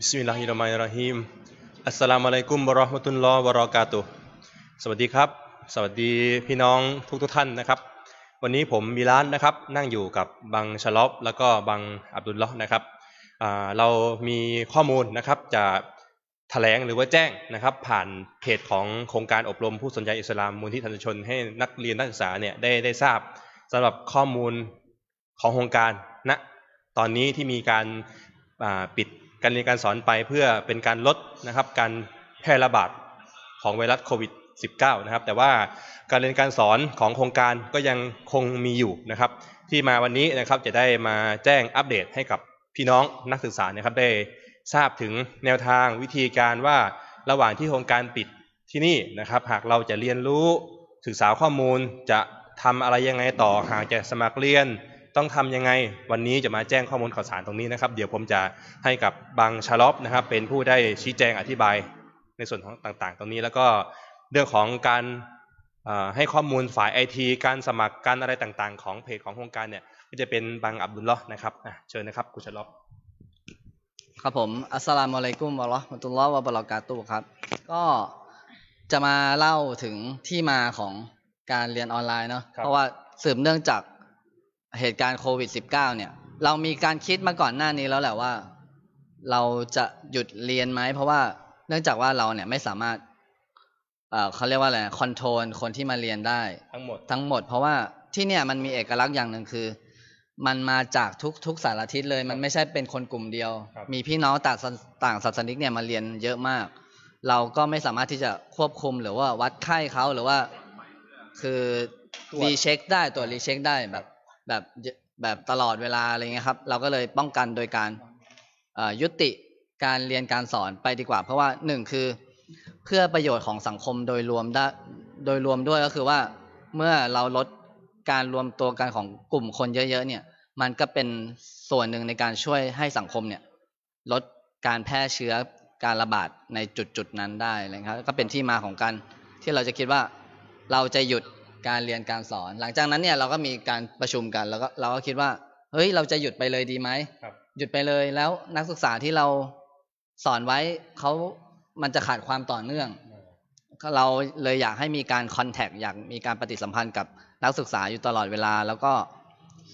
Bismillahirrahmanirrahim Assalamualaikum warahmatullahi wabarakatuh สวัสดีครับ สวัสดีพี่น้องทุกทุกท่านนะครับ วันนี้ผมมีร้านนะครับนั่งอยู่กับบังชะลอบแล้วก็บังอับดุลลอห์นะครับ เรามีข้อมูลนะครับจากถแถลงหรือว่าแจ้งนะครับผ่านเพจของโครงการอบรมผู้สนใจอิสลามมูลที่ทันชน ให้นักเรียนนักศึกษาเนี่ยได้ได้ทราบสำหรับข้อมูลของโครงการณนะตอนนี้ที่มีการปิดการเรียนการสอนไปเพื่อเป็นการลดนะครับการแพร่ระบาดของไวรัสโควิด -19 นะครับแต่ว่าการเรียนการสอนของโครงการก็ยังคงมีอยู่นะครับ ที่มาวันนี้นะครับจะได้มาแจ้งอัปเดตให้กับพี่น้องนักศึกษานะครับได้ทราบถึงแนวทางวิธีการว่าระหว่างที่โครงการปิดที่นี่นะครับหากเราจะเรียนรู้ ศึกษาข้อมูลจะทำอะไรยังไงต่อ หากจะสมัครเรียน ต้องทํำยังไง วันนี้จะมาแจ้งข้อมูลข่าวสารตรงนี้นะครับ เดี๋ยวผมจะให้กับบางชาล็อปนะครับเป็นผู้ได้ชี้แจงอธิบายในส่วนของต่างๆ ตรงนี้แล้วก็เรื่องของการให้ข้อมูลฝ่ายไอที การสมัครการอะไรต่างๆ ของเพจของโครงการเนี่ยก็จะเป็นบางอับดุลละนะครับเชิญนะครับคุณชาล็อปครับผมอัสสลามุอะลัยกุมวะลลอมุตุลลอฮ์วะบะลากาตุครับ ก็จะมาเล่าถึงที่มาของการเรียนออนไลน์เนาะเพราะว่าสืบเนื่องจากเหตุการณ์โควิด -19 เนี่ย เรามีการคิดมาก่อนหน้านี้แล้วแหละว่า เราจะหยุดเรียนไหมเพราะว่าเนื่องจากว่าเราเนี่ยไม่สามารถเขาเรียกว่าอะไรคอนโทรลคนที่มาเรียนได้ทั้งหมด ทั้งหมด เพราะว่าที่เนี่ยมันมีเอกลักษณ์อย่างหนึ่งคือมันมาจากทุกทุกสารทิศเลย มันไม่ใช่เป็นคนกลุ่มเดียว มีพี่น้องต่างต่างศาสนิกเนี่ยมาเรียนเยอะมาก เราก็ไม่สามารถที่จะควบคุมหรือว่าวัดไข้เขาหรือว่าคือรีเช็คได้ตรวจรีเช็คได้แบบแบบแบบตลอดเวลาอะไรเงี้ยครับ เราก็เลยป้องกันโดยการยุติการเรียนการสอนไปดีกว่า เพราะว่าหนึ่งคือ เพื่อประโยชน์ของสังคมโดยรวมได้โดยรวมด้วยก็คือว่าเมื่อเราลดการรวมตัวกันของกลุ่มคนเยอะๆเนี่ย มันก็เป็นส่วนหนึ่งในการช่วยให้สังคมเนี่ย ลดการแพร่เชื้อการระบาดในจุดๆนั้นได้เลยครับ ก็เป็นที่มาของการที่เราจะคิดว่า เราจะหยุดการเรียนการสอน หลังจากนั้นเนี่ยเราก็มีการประชุมกัน แล้วก็เราก็คิดว่า เฮ้ย เราจะหยุดไปเลยดีไหมหยุดไปเลยแล้วนักศึกษาที่เราสอนไว้เขามันจะขาดความต่อเนื่องเราเลยอยากให้มีการคอนแทคอยากมีการปฏิสัมพันธ์กับนักศึกษาอยู่ตลอดเวลา แล้วก็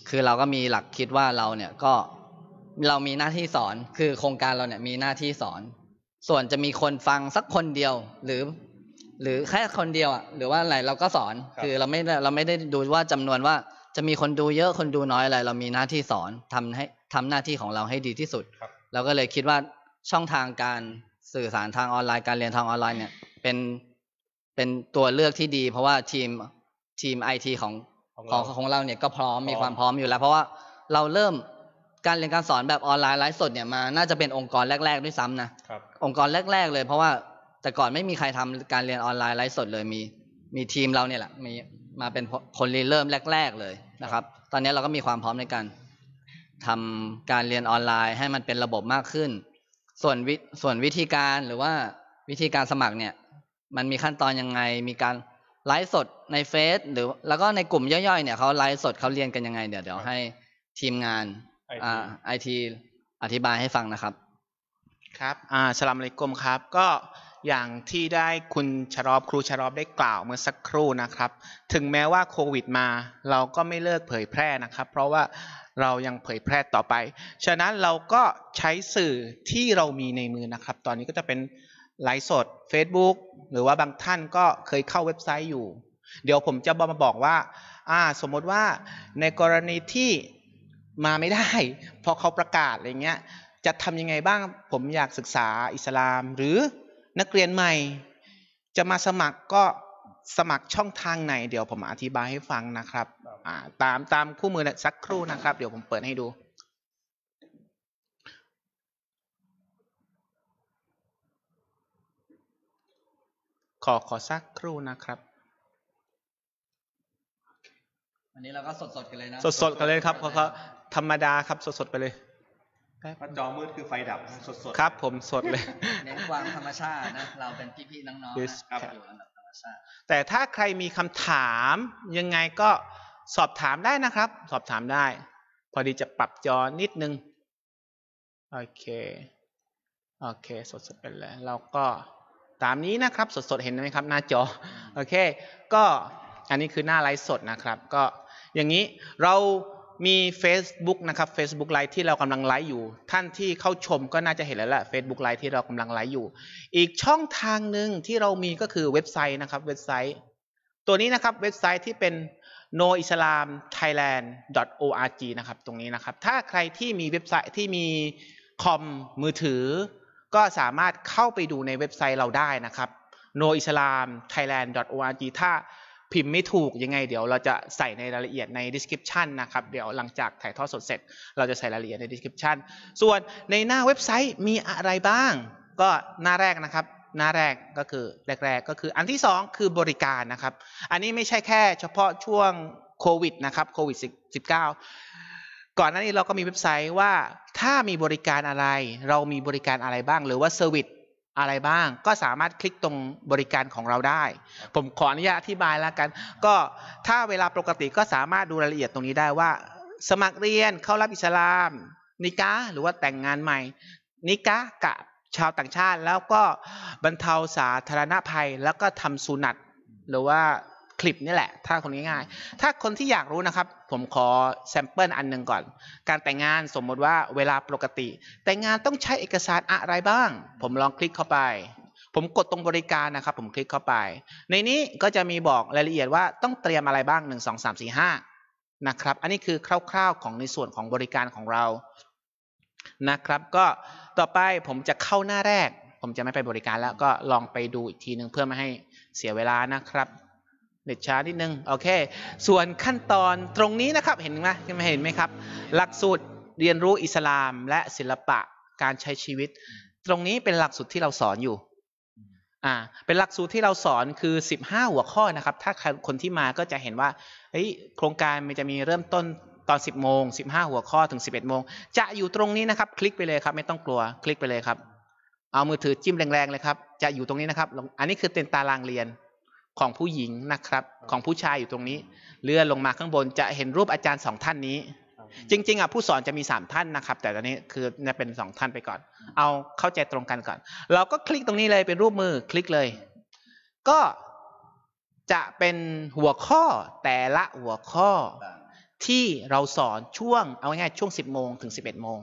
คือเราก็มีหลักคิดว่าเราเนี่ยก็เรามีหน้าที่สอนคือโครงการเราเนี่ย มีหน้าที่สอน ส่วนจะมีคนฟังสักคนเดียวหรือ หรือแค่คนเดียวอ่ะหรือว่าอะไรเราก็สอน คือเราไม่เราไม่ได้ดูว่าจำนวนว่าจะมีคนดูเยอะคนดูน้อยอะไร เรามีหน้าที่สอนทำให้ทำหน้าที่ของเราให้ดีที่สุดเราก็เลยคิดว่าช่องทางการสื่อสารทางออนไลน์การเรียนทางออนไลน์เนี่ย เป็นเป็นตัวเลือกที่ดี เพราะว่าทีมทีมไอทีของของของเราเนี่ยก็พร้อมมีความพร้อมอยู่ แล้ว เพราะว่าเราเริ่มการเรียนการสอนแบบออนไลน์ไลฟ์สดเนี่ยมาน่าจะเป็นองค์กรแรก ๆด้วยซ้ำนะองค์กรแรก ๆ เลย เพราะว่าแต่ก่อนไม่มีใครทำการเรียนออนไลน์ไลฟ์สดเลย มีมีทีมเราเนี่ยแหละ มีมาเป็นคนเริ่มแรก ๆ เลยนะครับ ตอนนี้เราก็มีความพร้อมในการทำการเรียนออนไลน์ให้มันเป็นระบบมากขึ้น ส่วนวิส่วนวิธีการหรือว่าวิธีการสมัครเนี่ย มันมีขั้นตอนยังไงมีการไลฟ์สดในเฟซหรือแล้วก็ในกลุ่มย่อยๆ เนี่ยเขาไลฟ์สดเขาเรียนกันยังไง เดี๋ยวเดี๋ยวให้ทีมงานไอทีอธิบายให้ฟังนะครับ ครับอ่าสลามเลยกลมครับ ก็อย่างที่ได้คุณชรอบครูชรอบได้กล่าวเมื่อสักครู่นะครับ ถึงแม้ว่าโควิดมา เราก็ไม่เลิกเผยแพร่นะครับ เพราะว่าเรายังเผยแพร่ต่อไป ฉะนั้นเราก็ใช้สื่อที่เรามีในมือนะครับ ตอนนี้ก็จะเป็นไลฟ์สด Facebook หรือว่าบางท่านก็เคยเข้าเว็บไซต์อยู่ เดี๋ยวผมจะมาบอกว่าอ่า สมมติว่าในกรณีที่มาไม่ได้ พอเขาประกาศอะไรเงี้ย จะทำยังไงบ้างผมอยากศึกษาอิสลามหรือนักเรียนใหม่ จะมาสมัครก็สมัครช่องทางไหนเดี๋ยวผมอธิบายให้ฟังนะครับ ตามตามคู่มือสักครู่นะครับ เดี๋ยวผมเปิดให้ดูขอขอสักครู่นะครับอันนี้เราก็สดสดๆกันเลยนะสดๆ กันเลยครับเขาะาธรรมดาครับสดๆ ไปเลยปจอมืดคือไฟดับสดสดๆครับผมสดเลยเน้นความธรรมชาตินะเราเป็นพี่ๆน้องๆครับอยู่ระดับธรรมชาติแต่ถ้าใครมีคำถามยังไงก็สอบถามได้นะครับ สอบถามได้ พอดีจะปรับจอนิดนึงโอเคโอเค สดๆไปเลยเราก็ตามนี้นะครับสดๆ เห็นไหมครับหน้าจอโอเค ก็อันนี้คือหน้าไลฟ์สดนะครับ ก็อย่างนี้เรามี Facebook นะครับ Facebook ไลฟ์ที่เรากำลังไลฟ์อยู่ ท่านที่เข้าชมก็น่าจะเห็นแล้วแหละ Facebook ไลฟ์ที่เรากำลังไลฟ์อยู่ อีกช่องทางหนึ่งที่เรามีก็คือเว็บไซต์นะครับเว็บไซต์ ตัวนี้นะครับเว็บไซต์ที่เป็น noislamthailand.org นะครับ ตรงนี้นะครับ ถ้าใครที่มีเว็บไซต์ที่มีคอมมือถือก็สามารถเข้าไปดูในเว็บไซต์เราได้นะครับ noislamthailand.org ถ้าพิมพ์ไม่ถูกยังไงเดี๋ยวเราจะใส่ในรายละเอียดใน description นะครับเดี๋ยวหลังจากถ่ายทอดสดเสร็จเราจะใส่รายละเอียดใน description ส่วนในหน้าเว็บไซต์มีอะไรบ้าง ก็หน้าแรกนะครับ หน้าแรกก็คือแรกๆก็คือ อันที่ 2 คือบริการนะครับ อันนี้ไม่ใช่แค่เฉพาะช่วงโควิดนะครับโควิด -19 ก่อนหน้านี้เราก็มีเว็บไซต์ว่าถ้ามีบริการอะไร เรามีบริการอะไรบ้าง หรือว่าเซอร์วิสอะไรบ้าง ก็สามารถคลิกตรงบริการของเราได้ ผมขออนุญาตอธิบายแล้วกัน ก็ถ้าเวลาปกติก็สามารถดูรายละเอียดตรงนี้ได้ว่า สมัครเรียนเข้ารับอิสลามนิกะหรือว่าแต่งงานใหม่นิกะกับชาวต่างชาติแล้วก็บรรเทาสาธารณภัย แล้วก็ทำสุนัตหรือว่าคลิปนี่แหละ ถ้าคนง่ายๆถ้าคนที่อยากรู้นะครับผมขอแซมเปิลอันหนึ่งก่อน การแต่งงานสมมติว่าเวลาปกติ แต่งงานต้องใช้เอกสารอะไรบ้าง ผมลองคลิกเข้าไป ผมกดตรงบริการนะครับ ผมคลิกเข้าไป ในนี้ก็จะมีบอกรายละเอียดว่าต้องเตรียมอะไรบ้าง1 2 3 4 5นะครับ อันนี้คือคร่าว ๆของในส่วนของบริการของเรานะครับ ก็ต่อไปผมจะเข้าหน้าแรก ผมจะไม่ไปบริการแล้วก็ลองไปดูอีกทีนึงเพื่อไม่ให้เสียเวลานะครับเด็ดช้านิดนึงโอเค ส่วนขั้นตอนตรงนี้นะครับเห็นไหมเห็นไหมครับ หลักสูตรเรียนรู้อิสลาม และศิลปะการใช้ชีวิต ตรงนี้เป็นหลักสูตรที่เราสอนอยู่อ่า เป็นหลักสูตรที่เราสอนคือ 15 หัวข้อนะครับ ถ้าคนที่มาก็จะเห็นว่าเฮ้ยโครงการมันจะมีเริ่มต้นตอน10โมง15หัวข้อถึง 11โมงจะอยู่ตรงนี้นะครับ คลิกไปเลยครับ ไม่ต้องกลัวคลิกไปเลยครับ เอามือถือจิ้มแรงๆเลยครับ จะอยู่ตรงนี้นะครับ อันนี้คือเป็นตารางเรียนของผู้หญิงนะครับ ของผู้ชายอยู่ตรงนี้ เลื่อนลงมาข้างบนจะเห็นรูปอาจารย์สองท่านนี้ จริงๆอ่ะผู้สอนจะมีสามท่านนะครับ แต่ตอนนี้คือเนี่ยเป็นสองท่านไปก่อนเอาเข้าใจตรงกันก่อน เราก็คลิกตรงนี้เลยเป็นรูปมือคลิกเลย ก็จะเป็นหัวข้อแต่ละหัวข้อที่เราสอนช่วงเอาง่ายๆช่วงสิบโมงถึงสิบเอ็ดโมง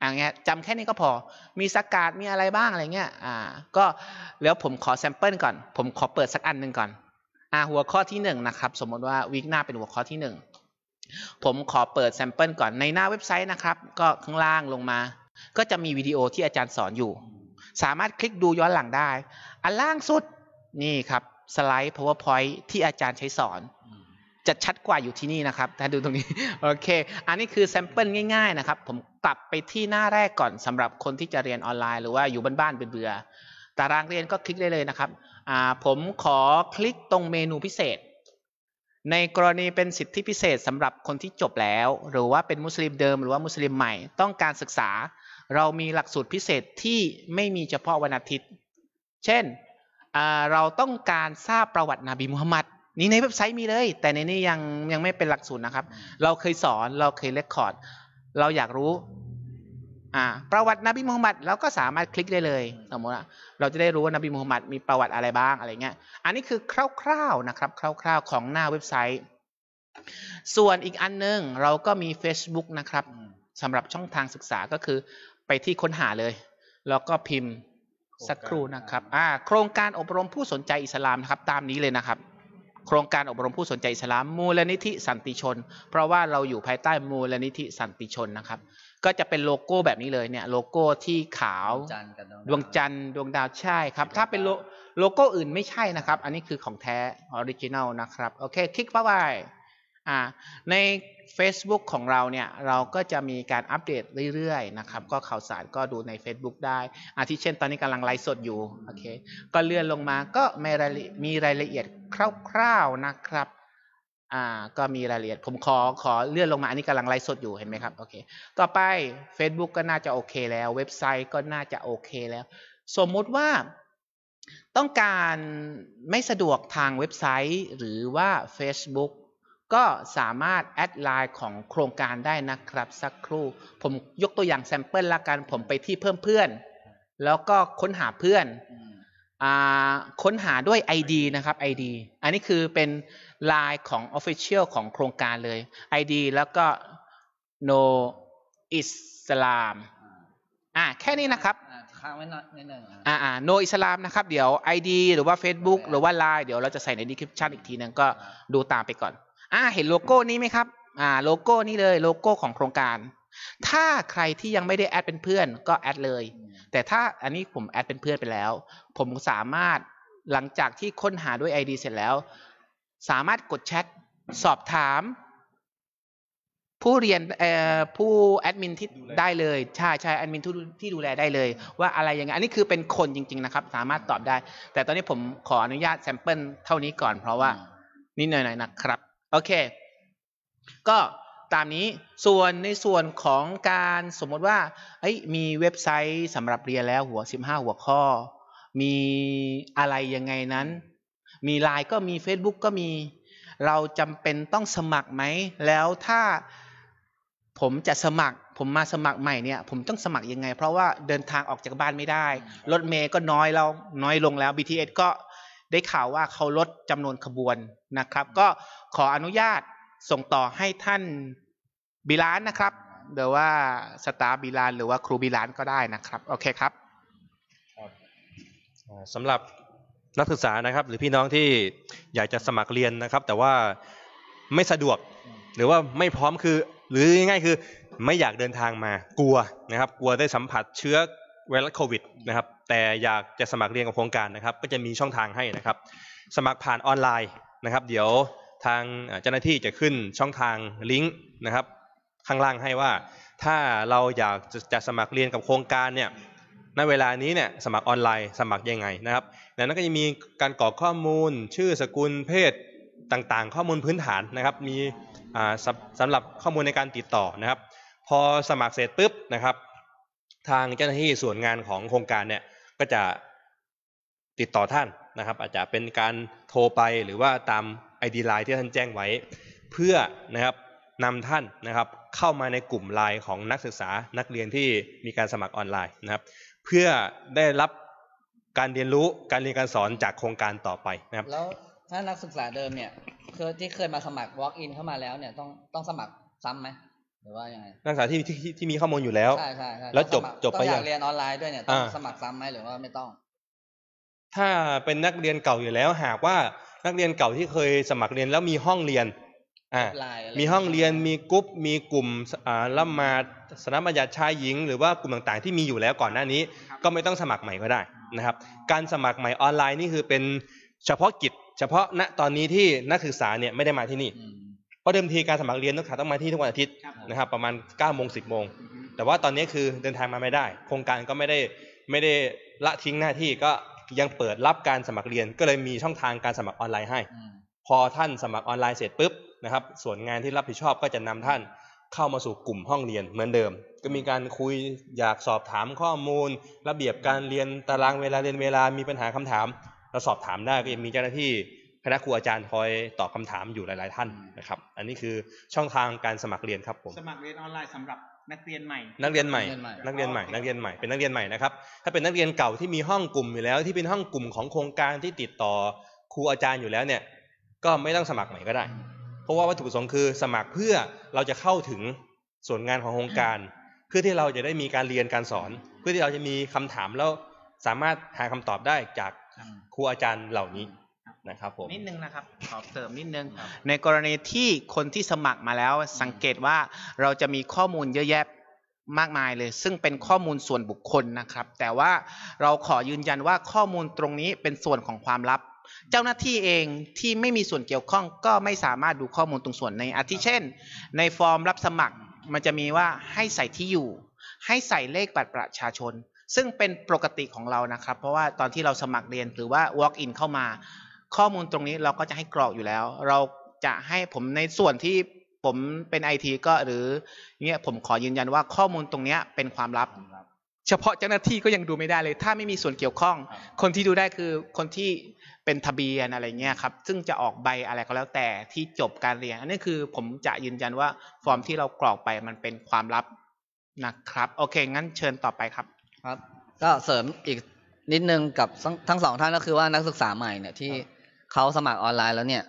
อย่างเงี้ยจำแค่นี้ก็พอ มีสกาดมีอะไรบ้างอะไรเงี้ย อ่า ก็แล้วผมขอแซมเปิลก่อน ผมขอเปิดสักอันหนึ่งก่อน อ่า หัวข้อที่หนึ่งนะครับ สมมติว่าวิกหน้าเป็นหัวข้อที่หนึ่ง ผมขอเปิดแซมเปิลก่อนในหน้าเว็บไซต์นะครับ ก็ข้างล่างลงมา ก็จะมีวิดีโอที่อาจารย์สอนอยู่ สามารถคลิกดูย้อนหลังได้ อันล่างสุดนี่ครับสไลด์ powerpoint ที่อาจารย์ใช้สอนจะชัดกว่าอยู่ที่นี่นะครับ ถ้าดูตรงนี้ โอเค อันนี้คือแซมเปิลง่าย ๆนะครับ ผมกลับไปที่หน้าแรกก่อนสำหรับคนที่จะเรียนออนไลน์ หรือว่าอยู่บ้านๆเบื่อๆตารางเรียนก็คลิกได้เลยนะครับ ผมขอคลิกตรงเมนูพิเศษ ในกรณีเป็นสิทธิพิเศษสำหรับคนที่จบแล้ว หรือว่าเป็นมุสลิมเดิม หรือว่ามุสลิมใหม่ ต้องการศึกษา เรามีหลักสูตรพิเศษที่ไม่มีเฉพาะวันอาทิตย์ เช่นเราต้องการทราบประวัตินบีมุฮัมมัดนี่ในเว็บไซต์มีเลย แต่ในนี้ยังยังไม่เป็นหลักสูตรนะครับ เราเคยสอนเราเคยเลคคอร์ด เราอยากรู้่า ประวัตินบีมูฮัมมัด เราก็สามารถคลิกได้เลยสมมติเราจะได้รู้ว่านบีมูฮัมมัดมีประวัติอะไรบ้างอะไรเงี้ยอันนี้คือคร่าว ๆนะครับคร่าวๆของหน้าเว็บไซต์ ส่วนอีกอันนึงเราก็มี Facebook นะครับสำหรับช่องทางศึกษาก็คือไปที่ค้นหาเลย แล้วก็พิมพ์สักครู่นะครับอ่าโครงการอบรมผู้สนใจอิสลามนะครับตามนี้เลยนะครับโครงการอบรมผู้สนใจอิสลามมูลนิธิสันติชน เพราะว่าเราอยู่ภายใต้มูลนิธิสันติชนนะครับ ก็จะเป็นโลโก้แบบนี้เลยเนี่ยโลโก้ที่ขาวดวงจันทร์ดวงดาวใช่ครับ ถ้าเป็นโลโก้อื่นไม่ใช่นะครับ อันนี้คือของแท้ออริจินัลนะครับ โอเคคลิกเข้าไปใน Facebook ของเราเนี่ยเราก็จะมีการอัปเดตเรื่อยๆนะครับ ก็ข่าวสารก็ดูใน Facebook ได้ อาทิเช่นตอนนี้กำลังไลฟ์สดอยู่โอเคก็เลื่อนลงมา ก็มีรายมีรายละเอียดคร่าว ๆนะครับอ่าก็มีรายละเอียดผมขอขอเลื่อนลงมาอันนี้กำลังไลฟ์สดอยู่เห็นไหมครับโอเคต่อไป Facebook ก็น่าจะโอเคแล้ว เว็บไซต์ก็น่าจะโอเคแล้ว สมมติว่าต้องการไม่สะดวกทางเว็บไซต์หรือว่า Facebook ก็สามารถแอดไลน์ของโครงการได้นะครับ สักครู่ผมยกตัวอย่างแซมเปิลละกัน ผมไปที่เพิ่มเพื่อน แล้วก็ค้นหาเพื่อนค้นหาด้วย ID นะครับ ID อันนี้คือเป็นไลน์ของ Official ของโครงการเลย ID แล้วก็ no Islam อ่าแค่นี้นะครับค้างไว้นิดนึงอ่าอ่า no Islam นะครับ เดี๋ยว ID หรือว่า Facebook หรือว่า Line เดี๋ยวเราจะใส่ใน description อีกทีนึงก็ดูตามไปก่อน่าเห็นโลโก้นี้ไหมครับ อ่าโลโก้นี้เลย โลโก้ของโครงการ ถ้าใครที่ยังไม่ได้แอดเป็นเพื่อน ก็แอดเลย แต่ถ้าอันนี้ผมแอดเป็นเพื่อนไปแล้ว ผมสามารถหลังจากที่ค้นหาด้วย ID เสร็จแล้ว สามารถกดแชทสอบถามผู้เรียนผู้แอดมินที่ได้เลย ใช่ใช่แอดมินที่ดูแลได้เลย ว่าอะไรยังไงอันนี้คือเป็นคนจริง ๆนะครับ สามารถตอบได้ แต่ตอนนี้ผมขออนุญาตแซมเปิลเท่านี้ก่อนเพราะว่า นิดหน่อยๆนะครับโอเค ก็ตามนี้ส่วนในส่วนของการสมมติว่ามีเว็บไซต์สำหรับเรียนแล้วหัว 15 หัวข้อ มีอะไรยังไงนั้น มีไลน์ ก็มี Facebook ก็มี เราจำเป็นต้องสมัครไหม แล้วถ้าผมจะสมัคร ผมมาสมัครใหม่เนี่ย ผมต้องสมัครยังไง เพราะว่าเดินทางออกจากบ้านไม่ได้รถเมย์ก็น้อยแล้วน้อยลงแล้ว BTS ก็ได้ข่าวว่าเขาลดจำนวนขบวนนะครับก็ขออนุญาตส่งต่อให้ท่านบิลานนะครับหรือว่าสตาบิลานหรือว่าครูบิลานก็ได้นะครับโอเคครับสำหรับนักศึกษานะครับ หรือพี่น้องที่อยากจะสมัครเรียนนะครับ แต่ว่าไม่สะดวกหรือว่าไม่พร้อมคือ หรือง่ายๆคือไม่อยากเดินทางมากลัวนะครับกลัวได้สัมผัสเชื้อไวรัสโควิดนะครับ แต่อยากจะสมัครเรียนกับโครงการนะครับ ก็จะมีช่องทางให้นะครับสมัครผ่านออนไลน์นะครับเดี๋ยวทางเจ้าหน้าที่จะขึ้นช่องทางลิงก์นะครับ ข้างล่างให้ว่าถ้าเราอยากจะจะสมัครเรียนกับโครงการเนี่ยณเวลานี้เนี่ยสมัครออนไลน์สมัครยังไงนะครับแลนั้นก็จะมีการกรอกข้อมูลชื่อสกุลเพศต่างๆ ข้อมูลพื้นฐานนะครับ มีสสำหรับข้อมูลในการติดต่อนะครับ พอสมัครเสร็จปุ๊บนะครับ ทางเจ้าหน้าที่ส่วนงานของโครงการเนี่ยก็จะติดต่อท่านนะครับอาจจะเป็นการโทรไปหรือว่าตาม ID ไลน์ที่ท่านแจ้งไว้ เพื่อนะครับนำท่านนะครับเข้ามาในกลุ่มไลน์ของนักศึกษานักเรียนที่มีการสมัครออนไลน์นะครับ เพื่อได้รับการเรียนรู้การเรียนการสอนจากโครงการต่อไปนะครับแล้วถ้านักศึกษาเดิมเนี่ยเคยที่เคยมาสมัคร walk in เข้ามาแล้วเนี่ยต้องต้องสมัครซ้ำไหมหรือว่ายังไงนักศึกษาที่ที่ที่มีข้อมูลอยู่แล้วใช่ใช่แล้วจบจบไปอยากเรียนออนไลน์ด้วยเนี่ยต้องสมัครซ้ำไหมหรือว่าไม่ต้องถ้าเป็นนักเรียนเก่าอยู่แล้วหากว่านักเรียนเก่าที่เคยสมัครเรียนแล้วมีห้องเรียนมีห้องเรียนมีกรุ๊ปมีกลุ่มละมาสนามบัญญัติชายหญิง หรือว่ากลุ่มต่างๆ ที่มีอยู่แล้วก่อนหน้านี้ ก็ไม่ต้องสมัครใหม่ก็ได้นะครับ การสมัครใหม่ออนไลน์นี่คือเป็นเฉพาะกิจ เฉพาะณตอนนี้ที่นักศึกษาเนี่ยไม่ได้มาที่นี่เพราะเดิมทีการสมัครเรียนต้องขาต้องมาที่ทุกวันอาทิตย์นะครับ ประมาณ9ก้าโมงสิบโมงแต่ว่าตอนนี้คือเดินทางมาไม่ได้โครงการก็ไม่ได้ไม่ได้ละทิ้งหน้าที่ก็ยังเปิดรับการสมัครเรียนก็เลยมีช่องทางการสมัครออนไลน์ให้ พอท่านสมัครออนไลน์เสร็จปุ๊บนะครับส่วนงานที่รับผิดชอบก็จะนำท่าน เข้ามาสู่กลุ่มห้องเรียนเหมือนเดิม ก็มีการคุยอยากสอบถามข้อมูล ระเบียบการเรียนตารางเวลาเรียนเวลามีปัญหาคำถามเราสอบถามได้ก็ยังมีเจ้าหน้าที่คณะครูอาจารย์คอยตอบคาถามอยู่หลายๆท่านนะครับ อันนี้คือช่องทางการสมัครเรียนครับผมสมัครเรียนออนไลน์สำหรับนักเรียนใหม่ นักเรียนใหม่ นักเรียนใหม่ นักเรียนใหม่ เป็นนักเรียนใหม่นะครับ ถ้าเป็นนักเรียนเก่าที่มีห้องกลุ่มอยู่แล้ว ที่เป็นห้องกลุ่มของโครงการที่ติดต่อครูอาจารย์อยู่แล้วเนี่ย ก็ไม่ต้องสมัครใหม่ก็ได้ เพราะว่าวัตถุประสงค์คือสมัครเพื่อเราจะเข้าถึงส่วนงานของโครงการ เพื่อที่เราจะได้มีการเรียนการสอน เพื่อที่เราจะมีคำถามแล้วสามารถหาคำตอบได้จากครูอาจารย์เหล่านี้นะครับผมนิดนึงนะครับขอเสริมนิดนึงในกรณีที่คนที่สมัครมาแล้ว สังเกตว่าเราจะมีข้อมูลเยอะแยะมากมายเลย ซึ่งเป็นข้อมูลส่วนบุคคลนะครับ แต่ว่าเราขอยืนยันว่าข้อมูลตรงนี้เป็นส่วนของความลับ เจ้าหน้าที่เองที่ไม่มีส่วนเกี่ยวข้องก็ไม่สามารถดูข้อมูลตรงส่วนในอาทิเช่น ในฟอร์มรับสมัครมันจะมีว่าให้ใส่ที่อยู่ ให้ใส่เลขบัตรประชาชน ซึ่งเป็นปกติของเรานะครับ เพราะว่าตอนที่เราสมัครเรียนหรือว่า walk in เข้ามาข้อมูลตรงนี้เราก็จะให้กรอกอยู่แล้ว เราจะให้ผมในส่วนที่ผมเป็นไอทีก็หรือเนี้ย ผมขอยืนยันว่าข้อมูลตรงเนี้ยเป็นความลับ เฉพาะเจ้าหน้าที่ก็ยังดูไม่ได้เลย ถ้าไม่มีส่วนเกี่ยวข้อง คนที่ดูได้คือคนที่เป็นทะเบียนอะไรเงี้ยครับ ซึ่งจะออกใบอะไรก็แล้วแต่ที่จบการเรียนอันนี้คือผมจะยืนยันว่าฟอร์มที่เรากรอกไปมันเป็นความลับนะครับโอเคงั้นเชิญต่อไปครับครับ ก็เสริมอีกนิดนึงกับทั้งสองท่านก็คือว่านักศึกษาใหม่เนี่ยที่เขาสมัครออนไลน์แล้วเนี่ย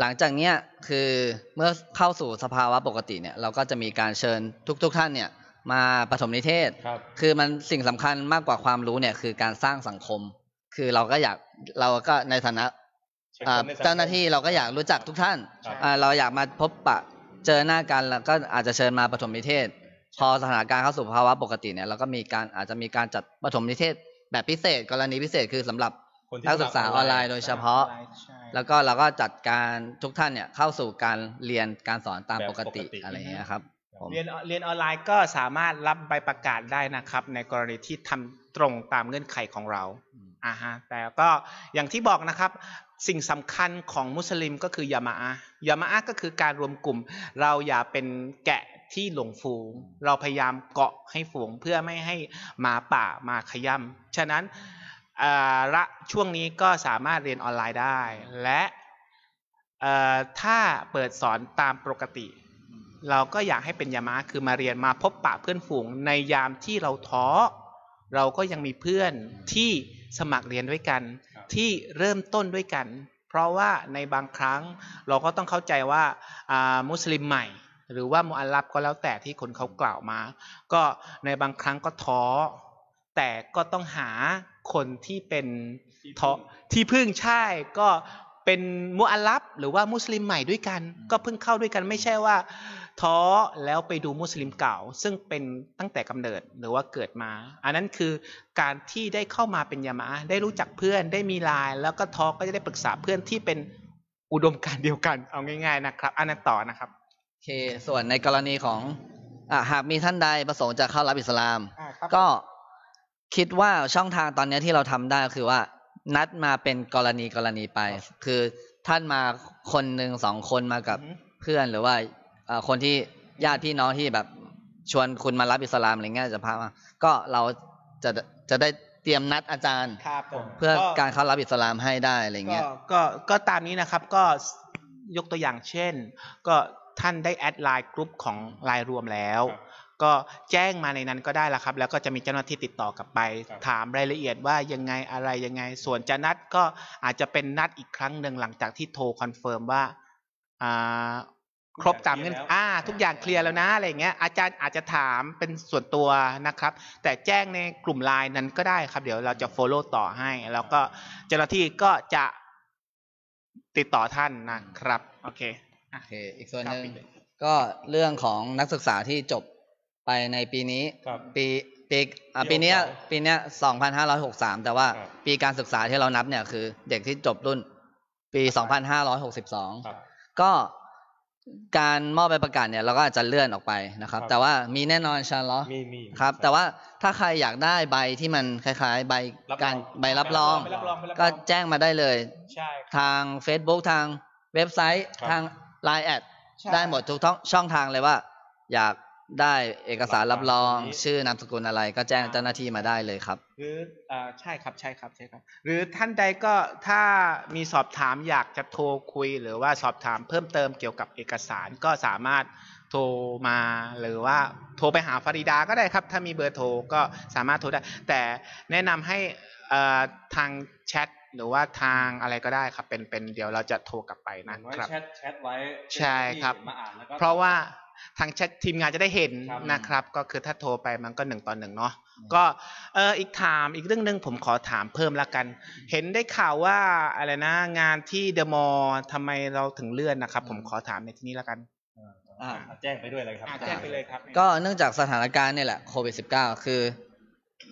หลังจากเนี้ยคือเมื่อเข้าสู่สภาวะปกติ เนี่ย เราก็จะมีการเชิญทุก ๆทท่าน เนี่ย มาปฐมนิเทศครับคือมันสิ่งสำคัญมากกว่าความรู้เนี่ยคือการสร้างสังคม คือเราก็อยากเราก็ในฐานะเจ้าหน้าที่เราก็อยากรู้จักทุกท่าน เราอยากมาพบปะเจอหน้ากันแล้วก็อาจจะเชิญมาปฐมนิเทศ พอสถานการณ์เข้าสู่ภาวะปกติเนี่ยเราก็มีการอาจจะมีการจัดปฐมนิเทศ แบบพิเศษ กรณีพิเศษคือสำหรับนักศึกษาออนไลน์โดยเฉพาะ แล้วก็เราก็จัดการทุกท่านเนี่ยเข้าสู่การเรียนการสอนตามปกติอะไรเงี้ยครับ เรียนเรียนออนไลน์ก็สามารถรับใบประกาศได้นะครับ ในกรณีที่ทำตรงตามเงื่อนไขของเราอ่าฮะแต่ก็อย่างที่บอกนะครับ สิ่งสำคัญของมุสลิมก็คือยามาอะยามาอะก็คือการรวมกลุ่ม เราอย่าเป็นแกะที่หลงฝูง เราพยายามเกาะให้ฝูง เพื่อไม่ให้หมาป่ามาขย่ำฉะนั้นละช่วงนี้ก็สามารถเรียนออนไลน์ได้ และถ้าเปิดสอนตามปกติ เราก็อยากให้เป็นยามะคือมาเรียนมาพบปะเพื่อนฝูง ในยามที่เราท้อเราก็ยังมีเพื่อนที่สมัครเรียนด้วยกัน ที่เริ่มต้นด้วยกัน เพราะว่าในบางครั้งเราก็ต้องเข้าใจว่ามุสลิมใหม่หรือว่ามุอัลลับก็แล้วแต่ที่คนเขากล่าวมาก็ในบางครั้งก็ท้อแต่ก็ต้องหาคนที่เป็นทที่พึ่งใช่ก็เป็นมุอัลลับ หรือว่ามุสลิมใหม่ด้วยกัน ก็เพิ่งเข้าด้วยกันไม่ใช่ว่าท้อแล้วไปดูมุสลิมเก่า ซึ่งเป็นตั้งแต่กำเนิดหรือว่าเกิดมา อันนั้นคือการที่ได้เข้ามาเป็นยามะได้รู้จักเพื่อนได้มีไลน์แล้วก็ท้อก็จะได้ปรึกษาเพื่อนที่เป็นอุดมการเดียวกัน เอาง่าย ๆนะครับ อันนั้นต่อนะครับโอเค ส่วนในกรณีของอหากมีท่านใดประสงค์จะเข้ารับอิสลามก็คิดว่าช่องทางตอนนี้ที่เราทำได้คือว่า นัดมาเป็นกรณีกรณีไป คือท่านมาคนหนึ่งสองคนมากับเพื่อน หรือว่าคนที่ญาติพี่น้องที่แบบชวนคุณมารับอิสลามอะไรเงี้ยจะพามาก็เราจะจะได้เตรียมนัดอาจารย์เพื่อการเข้ารับอิสลามให้ได้อะไรเงี้ยก็ก็ตามนี้นะครับก็ยกตัวอย่างเช่น ก็ท่านได้แอดไลน์กลุ่มของไลน์รวมแล้วก็แจ้งมาในนั้นก็ได้ละครับ แล้วก็จะมีเจ้าหน้าที่ติดต่อกลับไป ถามรายละเอียดว่ายังไงอะไรยังไงส่วนจะนัดก็อาจจะเป็นนัดอีกครั้งหนึ่งหลังจากที่โทรคอนเฟิร์มว่าครบตามเงื่อนอ่า ทุกอย่างเคลียร์แล้วนะ อะไรเงี้ยอาจารย์อาจจะถามเป็นส่วนตัวนะครับ แต่แจ้งในกลุ่มไลน์นั้นก็ได้ครับ เดี๋ยวเราจะโฟลว์ต่อให้แล้วก็เจ้าหน้าที่ก็จะติดต่อท่านนะครับโอเคโอเค อีกส่วนหนึ่งก็เรื่องของนักศึกษาที่จบไปในปีนี้ปี ปีอ่ปีนี้ปีนี้สองพันห้าร้อยหกสามแต่ว่าปีการศึกษาที่เรานับเนี่ยคือเด็กที่จบรุ่นปีสองพันห้าร้อยหกสิบสองก็การมอบใบประกาศเนี่ยเราก็อาจจะเลื่อนออกไปนะครับรบแต่ว่ามีแน่นอนชาอ์ลลอ์มีมีครับแต่ว่าถ้าใครอยากได้ใบที่มันคล้ายๆใบการใบรับรองรอง ก็แจ้งมาได้เลยใช่ทาง Facebook ทางเว็บไซต์ทาง Line แอดได้หมดทุกทองช่องทางเลยว่าอยากได้เอกสารรับรองชื่อนามสกุลอะไร ก็แจ้งเจ้าหน้าที่มาได้เลยครับหรืออใช่ครับใช่ครับใช่ครับ หรือท่านใดก็ถ้ามีสอบถามอยากจะโทรคุยหรือว่าสอบถามเพิ่มเติมเกี่ยวกับเอกสารก็สามารถโทรมาหรือว่าโทรไปหาฟาริดาก็ได้ครับ ถ้ามีเบอร์โทรก็สามารถโทรได้ แต่แนะนำให้ทางแชทหรือว่าทางอะไรก็ได้ครับเป็นเป็นเดี๋ยวเราจะโทรกลับไปนะครับแชทแชทไว้ ใช่ครับเพราะว่าทางแชททีมงานจะได้เห็นนะครับ ก็คือถ้าโทรไปมันก็หนึ่งต่อหนึ่งเนาะก็ เออ อีกถามอีกเรื่องหนึ่งผมขอถามเพิ่มละกัน เห็นได้ข่าวว่าอะไรนะ งานที่เดอะมอลล์ทำไมเราถึงเลื่อนนะครับ ผมขอถามในที่นี้ละกันแจ้งไปด้วยเลยครับแจ้งไปเลยครับ ก็เนื่องจากสถานการณ์เนี่ยแหละโควิด -19 คือ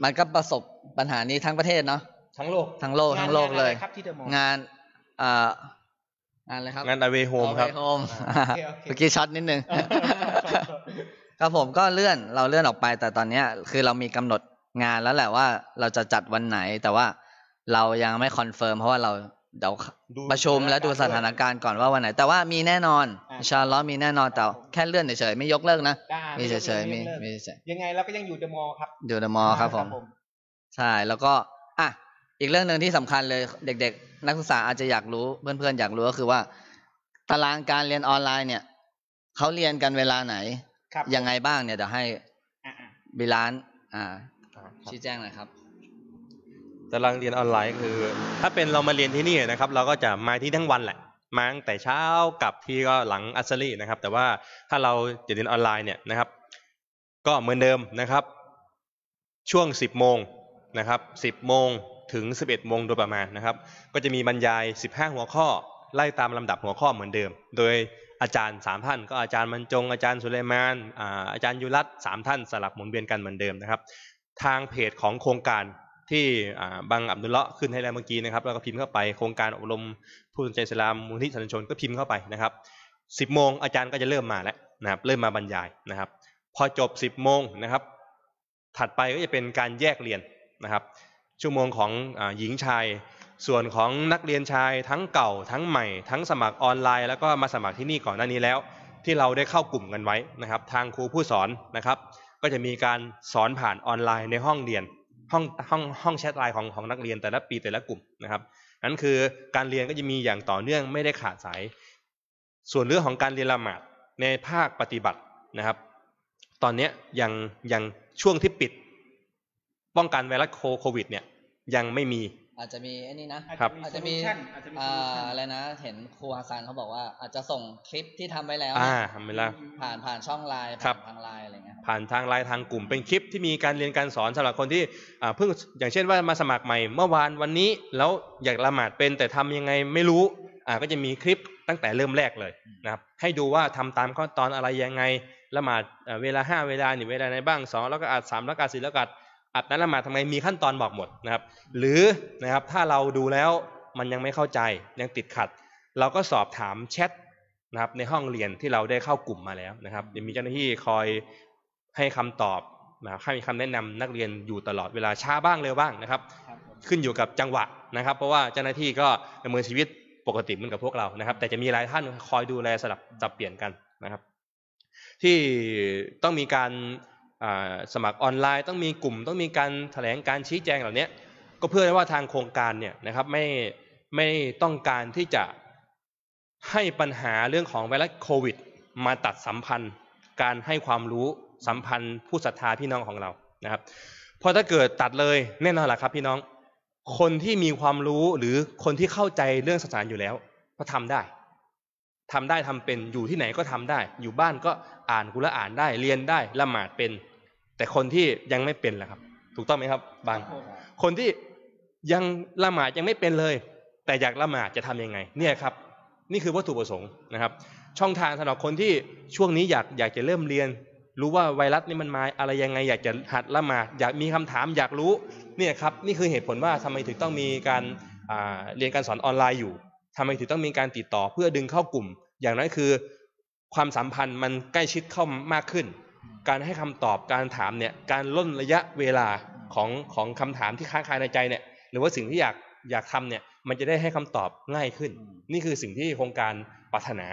มันก็ประสบปัญหานี้ทั้งประเทศเนาะทั้งโลกทั้งโลกทั้งโลกเลยงานอ่าอะไนเลยครับงานอเวโฮมครับโฮมเมื่อกี้ช็อตนิดนึงครับผมก็เลื่อนเราเลื่อนออกไปแต่ตอนนี้คือเรามีกำหนดงานแล้วแหละว่าเราจะจัดวันไหน แต่ว่าเรายังไม่คอนเฟิร์มเพราะว่าเราเดี๋ยวประชุมและดูสถานการณ์ก่อนว่าวันไหน แต่ว่ามีแน่นอนชาร์ลอมีแน่นอนแต่แค่เลื่อนเฉยๆไม่ยกเลิกนะมีเฉยๆมีมีเฉยยังไงเราก็ยังอยู่เดอะมอลครับอยู่เดอะมอลครับ ผมใช่แล้วก็อ่ะอีกเรื่องหนึ่งที่สำคัญเลย เด็กๆ นักศึกษาอาจจะอยากรู้เพื่อนๆอยากรู้ก็คือว่า ตารางการเรียนออนไลน์เนี่ย เขาเรียนกันเวลาไหนยังไงบ้างเนี่ยเดี๋ยวให้บิลานอ่า ชี้แจงหน่อยครับ ตารางเรียนออนไลน์ คือถ้าเป็นเรามาเรียนที่นี่นะครับ เราก็จะมาที่ทั้งวันแหละมาตั้งแต่เช้ากลับที่ก็หลังอัสลีนะครับ แต่ว่าถ้าเราจะเรียนออนไลน์ เนี่ยนะครับ ก็เหมือนเดิมนะครับ ช่วง10โมงนะครับสิบโมงถึง 11 โมงโดยประมาณนะครับ ก็จะมีบรรยาย 15 หัวข้อ ไล่ตามลำดับหัวข้อเหมือนเดิม โดยอาจารย์ 3 ท่าน ก็อาจารย์มันจง อาจารย์สุเลมานอาอาจารย์ยุรัตสามท่านสลับหมุนเวียนกันเหมือนเดิมนะครับ ทางเพจของโครงการที่บางอับดุลเลาะขึ้นให้แล้วเมื่อกี้นะครับ แล้วก็พิมพ์เข้าไป โครงการอบรมผู้สนใจสลามมูลนิธิสันชน ก็พิมพ์เข้าไปนะครับ 10 โมงอาจารย์ก็จะเริ่มมาแล้วนะครับ เริ่มมาบรรยายนะครับ พอจบ 10 โมงนะครับ ถัดไปก็จะเป็นการแยกเรียนนะครับชั่วโมงของหญิงชาย ส่วนของนักเรียนชาย ทั้งเก่าทั้งใหม่ทั้งสมัครออนไลน์ แล้วก็มาสมัครที่นี่ก่อนหน้านี้แล้ว ที่เราได้เข้ากลุ่มกันไว้นะครับ ทางครูผู้สอนนะครับ ก็จะมีการสอนผ่านออนไลน์ในห้องเรียน ห้องห้องห้องแชทไลน์ของของนักเรียนแต่ละปีแต่ละกลุ่มนะครับนั้นคือการเรียนก็จะมีอย่างต่อเนื่องไม่ได้ขาดสาย ส่วนเรื่องของการเรียนละหมาดในภาคปฏิบัตินะครับ ตอนนี้ยังยังช่วงที่ปิดป้องกันไวรัสโควิดเนี่ยยังไม่มีอาจจะมีไอ้นี่นะครับอาจจะมีอะไรนะเห็นครูอาซานเขาบอกว่าอาจจะส่งคลิปที่ทำไว้แล้วอ่าทำไปแล้วผ่านผ่านช่องไลน์ผ่านทางไลน์อะไรเงี้ยผ่านทางไลน์ทางกลุ่มเป็นคลิปที่มีการเรียนการสอนสำหรับคนที่เพิ่งอย่างเช่นว่ามาสมัครใหม่เมื่อวานวันนี้แล้วอยากละหมาดเป็น แต่ทำยังไงไม่รู้อ่าก็จะมีคลิปตั้งแต่เริ่มแรกเลยนะครับให้ดูว่าทำตามขั้นตอนอะไรยังไงละหมาด เวลาห้าเวลาหนึ่งเวลาในบ้างสองแล้วก็อาจสามแล้วก็อาจสี่แล้วก็อาจอัดนั้นละหมาดทำไมมีขั้นตอนบอกหมดนะครับ หรือนะครับถ้าเราดูแล้วมันยังไม่เข้าใจยังติดขัด เราก็สอบถามแชทนะครับ ในห้องเรียนที่เราได้เข้ากลุ่มมาแล้วนะครับจะมีเจ้าหน้าที่คอยให้คำตอบนะครับให้คำแนะนำนักเรียนอยู่ตลอดเวลาช้าบ้างเร็วบ้างนะครับ ขึ้นอยู่กับจังหวะนะครับ เพราะว่าเจ้าหน้าที่ก็ดำเนินชีวิตปกติเหมือนกับพวกเรานะครับ แต่จะมีหลายท่านคอยดูแลสลับสับเปลี่ยนกันนะครับ ที่ต้องมีการสมัครออนไลน์ต้องมีกลุ่มต้องมีการแถลงการชี้แจงเหล่านี้ก็เพื่อว่าทางโครงการเนี่ยนะครับไม่ไม่ต้องการที่จะให้ปัญหาเรื่องของไวรัสโควิด มาตัดสัมพันธ์ การให้ความรู้สัมพันธ์ ผู้ศรัทธาพี่น้องของเรานะครับพอถ้าเกิดตัดเลยแน่นอนแหละครับ พี่น้องคนที่มีความรู้หรือคนที่เข้าใจเรื่องศาสนาอยู่แล้ว ก็ทำได้ทำได้ทำเป็นอยู่ที่ไหนก็ทำได้ อยู่บ้านก็อ่านกุรอ่านได้เรียนได้ ละหมาดเป็น แต่คนที่ยังไม่เป็นล่ะครับ ถูกต้องไหมครับบางคนที่ยังละหมาดยังไม่เป็นเลย แต่อยากละหมาดจะทํำยังไงเนี่ยครับ นี่คือวัตถุประสงค์นะครับ ช่องทางสำหรับคนที่ช่วงนี้อยากอยากจะเริ่มเรียน รู้ว่าไวรัสนี่มันมาอะไรยังไงอยากจะหัดละหมาดอยากมีคำถามอยากรู้เนี่ยครับนี่คือเหตุผลว่าทำไมถึงต้องมีการเรียนการสอนออนไลน์อยู่ทำไมถึงต้องมีการติดต่อเพื่อดึงเข้ากลุ่ม อย่างน้อยคือความสัมพันธ์มันใกล้ชิดเข้ามากขึ้น การให้คำตอบการถามเนี่ยการล่นระยะเวลาของของคำถามที่ค้างคาในใจเนี่ยหรือว่าสิ่งที่อยากอยากทำเนี่ยมันจะได้ให้คำตอบง่ายขึ้น นี่คือสิ่งที่โครงการปรารถนา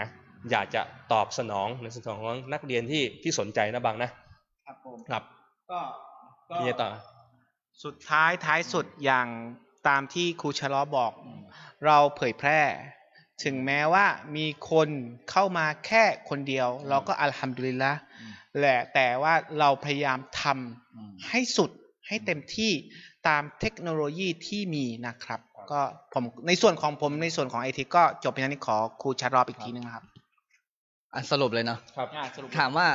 อยากจะตอบสนองในส่วนของนักเรียนที่ที่สนใจนะบางนะครับผมครับก็ต่อสุดท้ายท้ายสุดอย่างตามที่ครูชะลอบอก เราเผยแพร่ ถึงแม้ว่ามีคนเข้ามาแค่คนเดียว เราก็อัลฮัมดุลิละแหละแต่ว่าเราพยายามทำให้สุดให้เต็มที่ตามเทคโนโลยีที่มีนะครับ ก็ผมในส่วนของผมในส่วนของไอทีก็จบเพียงนี้ขอครูชะลอบอีกทีนึงครับสรุปเลยเนาะถามว่า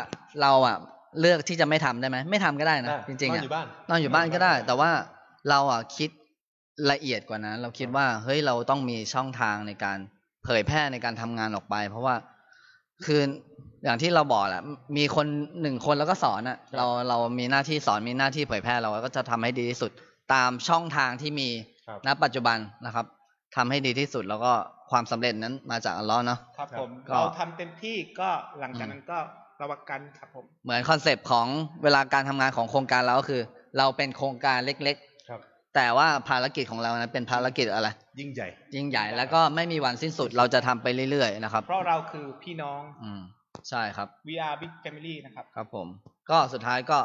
เราอ่ะเลือกที่จะไม่ทำได้ไหมไม่ทำก็ได้นะ จริงๆอ่ะนอนอยู่บ้านก็ได้ แต่ว่าเราอ่ะคิดละเอียดกว่านั้น เราคิดว่าเฮ้ยเราต้องมีช่องทางในการเผยแพร่ในการทำงานออกไป เพราะว่าคืออย่างที่เราบอกแหละมีคนหนึ่งคนแล้วก็สอนอะเราเรามีหน้าที่สอนมีหน้าที่เผยแพร่เราก็จะทำให้ดีที่สุดตามช่องทางที่มีณ ปัจจุบันนะครับ ทำให้ดีที่สุดแล้วก็ความสำเร็จนั้นมาจากอัลลอฮ์เนาะครับผมเราทำเต็มที่ก็หลังจากนั้นก็ระวังกันครับผมเหมือนคอนเซปต์ของเวลาการทำงานของโครงการเราก็คือเราเป็นโครงการเล็กแต่ว่าภารกิจของเรานะเป็นภารกิจอะไร ยิ่งใหญ่ ยิ่งใหญ่แล้วก็ไม่มีวันสิ้นสุดเราจะทำไปเรื่อยๆ นะครับ เพราะเราคือพี่น้องอืมใช่ครับ we are big family นะครับ ครับผม ก็สุดท้ายก็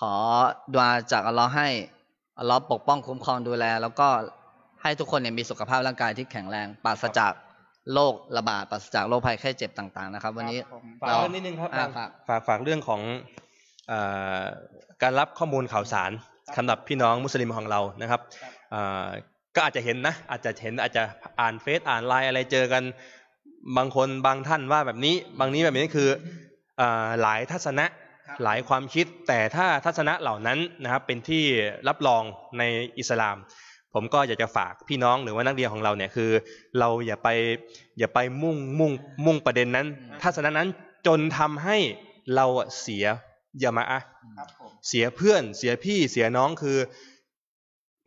ขอดวาจากอัลลอฮ์ให้อัลลอฮ์ปกป้องคุ้มครองดูแลแล้วก็ให้ทุกคนเนี่ยมีสุขภาพร่างกายที่แข็งแรงปราศจากโรคระบาดปราศจากโรคภัยไข้เจ็บต่างๆนะครับ วันนี้ฝากนิดนึงครับฝากฝากเรื่องของการรับข้อมูลข่าวสารสำหรับพี่น้องมุสลิมของเรานะครับก็อาจจะเห็นนะอาจจะเห็นอาจจะอ่านเฟซอ่านไลน์อะไรเจอกันบางคนบางท่านว่าแบบนี้บางนี้แบบนี้คือหลายทัศนะหลายความคิด แต่ถ้าทัศนะเหล่านั้นนะครับเป็นที่รับรองในอิสลาม ผมก็อยากจะฝากพี่น้องหรือว่านักเรียนของเราเนี่ยคือเราอย่าไปอย่าไปมุ่งมุ่งมุ่งประเด็นนั้นทัศนะนั้นจนทำให้เราเสียยามาอะเสียเพื่อนเสียพี่เสียน้องคือ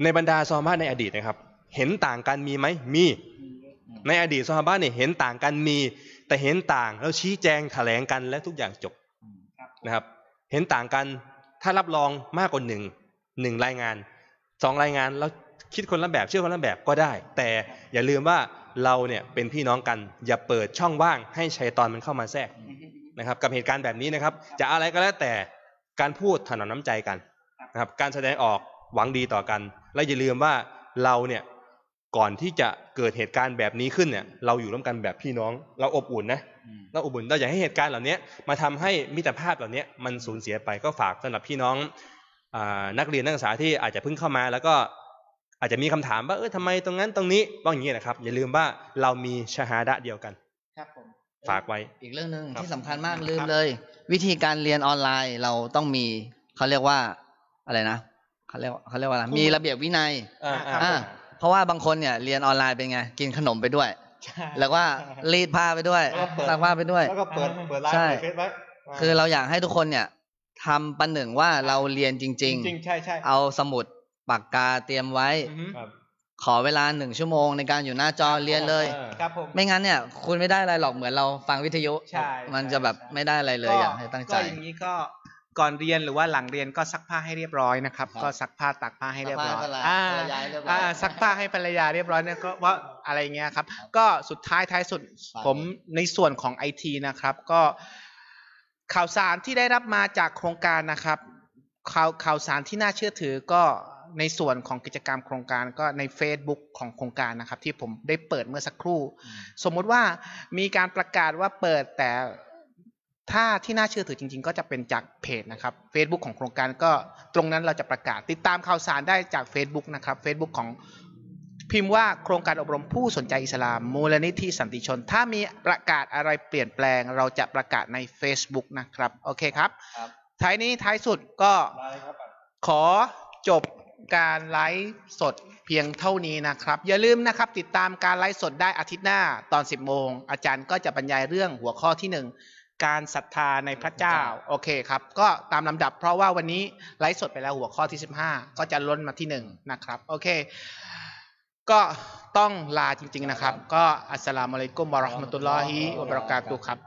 ในบรรดาซอฮาบะในอดีตนะครับ เห็นต่างกันมีไหมมีในอดีตซอฮาบะเนี่ยเห็นต่างกันมีแต่เห็นต่างแล้วชี้แจงแถลงกันและทุกอย่างจบนะครับ เห็นต่างกันถ้ารับรองมากกว่าหนึ่งหนึ่งรายงานสองรายงานแล้วคิดคนละแบบเชื่อคนละแบบก็ได้ แต่อย่าลืมว่าเราเนี่ยเป็นพี่น้องกัน อย่าเปิดช่องว่างให้ชัยตอนมันเข้ามาแทรกนะครับกับเหตุการณ์แบบนี้นะครับ จะอะไรก็แล้วแต่การพูดถนอมน้ำใจกันนะครับการแสดงออกหวังดีต่อกัน และอย่าลืมว่าเราเนี่ยก่อนที่จะเกิดเหตุการณ์แบบนี้ขึ้นเนี่ย เราอยู่ร่วมกันแบบพี่น้อง เราอบอุ่นนะเราอบอุ่นเราอยากให้เหตุการณ์เหล่านี้มาทำให้มิตรภาพเหล่านี้มันสูญเสียไปก็ฝากสำหรับพี่น้องนักเรียนนักศึกษาที่อาจจะเพิ่งเข้ามา แล้วก็อาจจะมีคำถามว่าเออทำไมตรงนั้นตรงนี้บ้างอย่างนี้นะครับ อย่าลืมว่าเรามีชาฮาดะเดียวกันครับผมฝากไว้ อีกเรื่องหนึ่งที่สำคัญมากลืมเลย วิธีการเรียนออนไลน์เราต้องมีเขาเรียกว่า อะไรนะเขาเรียกเขาเรียกว่าอะไรมีระเบียบวินัยอ่าเพราะว่าบางคนเนี่ย เรียนออนไลน์เป็นไงกินขนมไปด้วยแล้วว่ารีดผ้าไปด้วยตักผ้าไปด้วยแล้วก็เปิดเปิดไลน์เปิดเฟซไว้คือเราอยากให้ทุกคนเนี่ยทำปันหนึ่งว่าเราเรียนจริงๆเอาสมุดปากกาเตรียมไว้ขอเวลาหนึ่งชั่วโมงในการอยู่หน้าจอเรียนเลย ครับผม ไม่งั้นเนี่ย คุณไม่ได้อะไรหรอกเหมือนเราฟังวิทยุใช่มันจะแบบไม่ได้อะไรเลยอยางตั้งใจ ก็อย่างนี้ก็ก่อนเรียนหรือว่าหลังเรียนก็ซักผ้าให้เรียบร้อยนะครับ ก็ซักผ้าตักผ้าให้เรียบร้อยอ่า้ารอ่าซักผ้าให้ภรรยาเรียบร้อยเนี่ยก็ว่าอะไรเงี้ยครับ ก็สุดท้ายท้ายสุด ผมในส่วนของไอทีนะครับ ก็ข่าวสารที่ได้รับมาจากโครงการนะครับ ข่าวข่าวสารที่น่าเชื่อถือก็ในส่วนของกิจกรรมโครงการก็ใน Facebook ของโครงการนะครับ ที่ผมได้เปิดเมื่อสักครู่ สมมุติว่ามีการประกาศว่าเปิดแต่ถ้าที่น่าเชื่อถือจริง ๆ ก็จะเป็นจากเพจนะครับ Facebook ของโครงการก็ตรงนั้นเราจะประกาศติดตามข่าวสารได้จาก Facebook นะครับ Facebook ของพิมพ์ว่าโครงการอบรมผู้สนใจอิสลามมูลนิธิสันติชน ถ้ามีประกาศอะไรเปลี่ยนแปลงเราจะประกาศใน Facebook นะครับโอเคครับท้ายนี้ท้ายสุดก็ขอจบการไลฟ์สดเพียงเท่านี้นะครับ อย่าลืมนะครับติดตามการไลฟ์สดได้อาทิตย์หน้าตอน 10โมงอาจารย์ก็จะบรรยายเรื่องหัวข้อที่ 1 การศรัทธาในพระเจ้าโอเคครับก็ตามลำดับเพราะว่าวันนี้ไลฟ์สดไปแล้วหัวข้อที่ 15 ก็จะล้นมาที่1นะครับโอเคก็ต้องลาจริงๆนะครับ ก็อัสสลามุอะลัยกุมวะราะห์มะตุลลอฮิวะบะเราะกาตุครับ